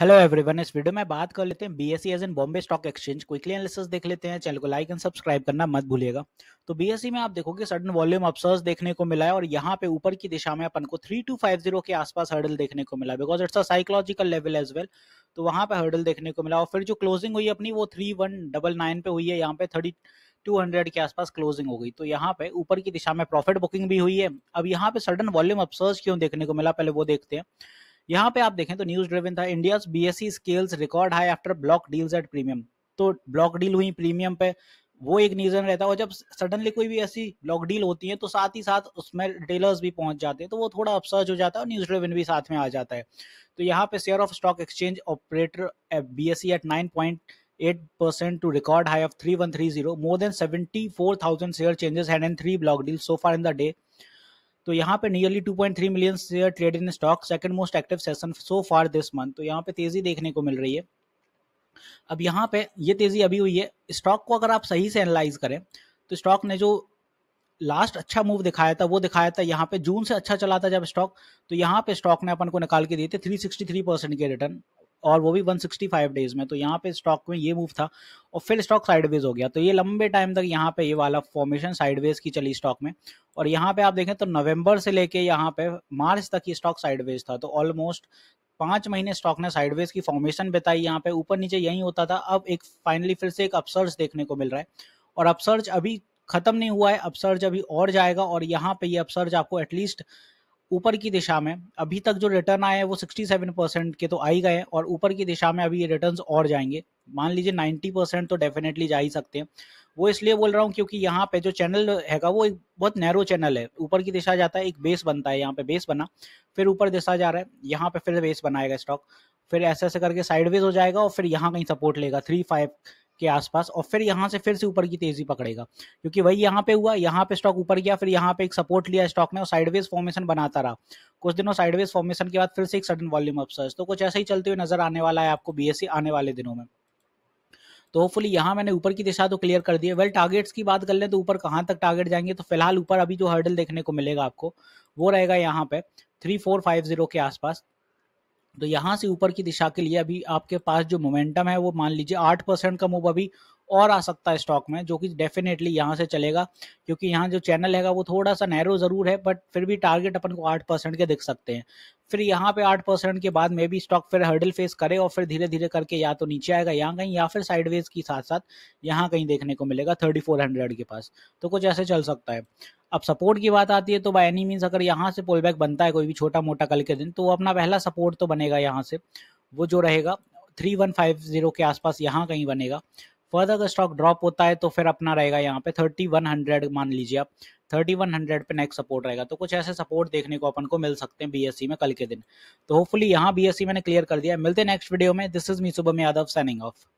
hello everyone इस video में बात कर लेते हैं B C as in Bombay stock exchange quickly analysis देख लेते हैं चैनल को लाइक एंड सब्सक्राइब करना मत भूलिएगा तो बी सी e में आप देखोगे सडन वॉल्यूम अपसर्स देखने को मिला है और यहाँ पे ऊपर की दिशा में अपन को जीरो के आसपास हर्डल देखने को मिला because it's a psychological level as well तो वहाँ पे हर्डल देखने को मिला और फिर जो क्लोजिंग हुई अपनी वो थ्री वन डबल नाइन पे हुई है यहाँ पे थर्टी टू हंड्रेड के आसपास क्लोजिंग हो गई तो यहाँ पे ऊपर की दिशा में प्रॉफिट बुकिंग भी हुई है अब यहाँ पे सडन वॉल्यूम अपसर्स क्यों देखने को मिला पहले वो देखते हैं यहाँ पे आप देखें तो न्यूज ड्रिवन था India B S C scales record high after block deals at premium तो ब्लॉक डील हुई प्रीमियम पे वो एक रीजन रहता है और जब सडनली कोई भी ऐसी ब्लॉक डील होती है तो साथ ही साथ उसमें रिटेलर्स भी पहुंच जाते हैं तो वो थोड़ा अपसर्ज हो जाता है और न्यूज ड्रिवन भी साथ में आ जाता है तो यहाँ पे share of stock exchange operator B S C at nine point eight percent to record high of three one three zero more than seventy four thousand share changes far in तो यहाँ पे nearly 2.3 million share trade in stock second most active session so far this month तो यहाँ पे तेजी देखने को मिल रही है अब यहाँ पे ये तेजी अभी हुई है स्टॉक को अगर आप सही से एनालाइज करें तो स्टॉक ने जो लास्ट अच्छा मूव दिखाया था वो दिखाया था यहाँ पे जून से अच्छा चला था जब स्टॉक तो यहाँ पे स्टॉक ने अपन को निकाल के दिए थे थ्री परसेंट के रिटर्न और वो भी 165 डेज में तो यहाँ पे स्टॉक में ये मूव था और फिर स्टॉक साइडवेज हो गया तो ये लंबे टाइम तक यहाँ पे ये वाला फॉर्मेशन साइडवेज की चली स्टॉक में और यहाँ पे आप देखें तो नवंबर से लेके यहाँ पे मार्च तक ये स्टॉक साइडवेज था तो ऑलमोस्ट पांच महीने स्टॉक ने साइडवेज की फॉर्मेशन बताई यहाँ पे ऊपर नीचे यही होता था अब एक फाइनली फिर से एक अपसर्ज देखने को मिल रहा है और अपसर्ज अभी खत्म नहीं हुआ है अपसर्ज अभी और जाएगा और यहाँ पे ये अपसर्ज आपको एटलीस्ट ऊपर की दिशा में अभी तक जो रिटर्न आए हैं वो 67 परसेंट के तो आ ही गए और ऊपर की दिशा में अभी ये रिटर्न और जाएंगे मान लीजिए 90 परसेंट तो डेफिनेटली जा ही सकते हैं वो इसलिए बोल रहा हूँ क्योंकि यहाँ पे जो चैनल हैगा वो एक बहुत नैरो चैनल है ऊपर की दिशा जाता है एक बेस बनता है यहाँ पे बेस बना फिर ऊपर दिशा जा रहा है यहाँ पे फिर बेस बनाएगा स्टॉक फिर ऐसे ऐसे करके साइडवेज हो जाएगा और फिर यहाँ कहीं सपोर्ट लेगा थ्री फाइव के आसपास और फिर यहाँ से फिर से ऊपर की तेजी पकड़ेगा क्योंकि वही यहाँ पे हुआ यहाँ पे स्टॉक ऊपर गया फिर यहाँ पे एक सपोर्ट लिया स्टॉक ने और साइडवेज फॉर्मेशन बनाता रहा कुछ दिनों साइडवेज फॉर्मेशन के बाद फिर से एक सडन वॉल्यूम अपसर्ज तो कुछ ऐसा ही चलते हुए नजर आने वाला है आपको बी आने वाले दिनों में तो होपफुली यहाँ मैंने ऊपर की दिशा तो क्लियर कर दी है वेल टारगेट्स की बात कर लें तो ऊपर कहाँ तक टारगेट जाएंगे तो फिलहाल ऊपर अभी जो हर्डल देखने को मिलेगा आपको वो रहेगा यहाँ पे थ्री फोर फाइव जीरो के आसपास तो यहाँ से ऊपर की दिशा के लिए अभी आपके पास जो मोमेंटम है वो मान लीजिए आठ परसेंट का मूव अभी और आ सकता है स्टॉक में जो कि डेफिनेटली यहाँ से चलेगा क्योंकि यहाँ जो चैनल हैगा वो थोड़ा सा नैरो ज़रूर है बट फिर भी टारगेट अपन को आठ परसेंट के दिख सकते हैं फिर यहाँ पे आठ परसेंट के बाद में भी स्टॉक फिर हर्डल फेस करे और फिर धीरे धीरे करके या तो नीचे आएगा यहाँ कहीं या फिर साइडवेज के साथ साथ यहाँ कहीं देखने को मिलेगा थर्टी फोर हंड्रेड के पास तो कुछ ऐसे चल सकता है अब सपोर्ट की बात आती है तो बाई एनी मीन्स अगर यहाँ से पुल बैक बनता है कोई भी छोटा मोटा कल के दिन तो वो अपना पहला सपोर्ट तो बनेगा यहाँ से वो जो रहेगा थ्री वन फाइव जीरो के आसपास यहाँ कहीं बनेगा फर्दर अगर स्टॉक ड्रॉप होता है तो फिर अपना रहेगा यहाँ पे थर्टी वन हंड्रेड मान लीजिए आप थर्टी वन हंड्रेड पे नेक्स्ट सपोर्ट रहेगा तो कुछ ऐसे सपोर्ट देखने को अपन को मिल सकते हैं बीएससी e में कल के दिन तो होपफुली यहाँ बीएससी e मैंने क्लियर कर दिया मिलते हैं नेक्स्ट वीडियो में दिस इज मी सुबह यादव साइनिंग ऑफ